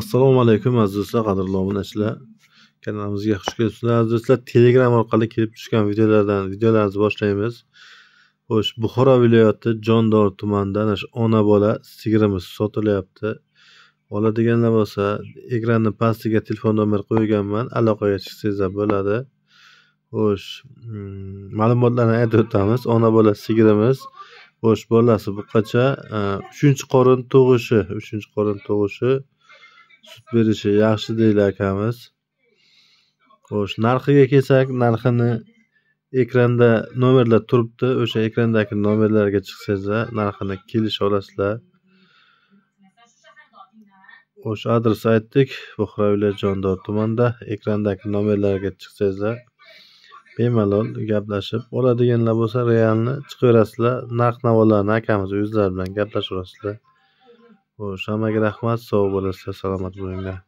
assalomu alaykum aziz do'stlar qadrli obunachilar kanalimizga xush kelibsizlar aziz do'stlar telegram orqali kelib tushgan videolardan videolarimizni boshlaymiz xo'sh buxoro viloyati jondor tumanida ana shu ona bola sigirimiz sotilyapti oladiganlar bo'lsa ekranni pastiga telefon nomer qo'yganman aloqaga chiqsangizlar bo'ladi xo'sh mm, ma'lumotlarni aytib o'tamiz ona bola sigirimiz xo'sh bolasi buqacha uchinchi qorin tug'ishi uchinchi qorin tug'ishi sut berishi yaxshi deydi akamiz xo'sh narxiga kelsak narxini ekranda nomerlar turibdi o'sha ekrandagi nomerlarga chiqsangizlar narxini kelisha olasizlar o'sha adres aytdik buxoro viloyat jondor tumanida ekrandagi nomerlarga chiqsangizlar bemalol gaplashib oladiganlar bo'lsa realni chiqaverasizlar narx navolarni akamiz o'zlari bilan olasizlar روشن اگر گل احمد صاحب سلامت بودیم ده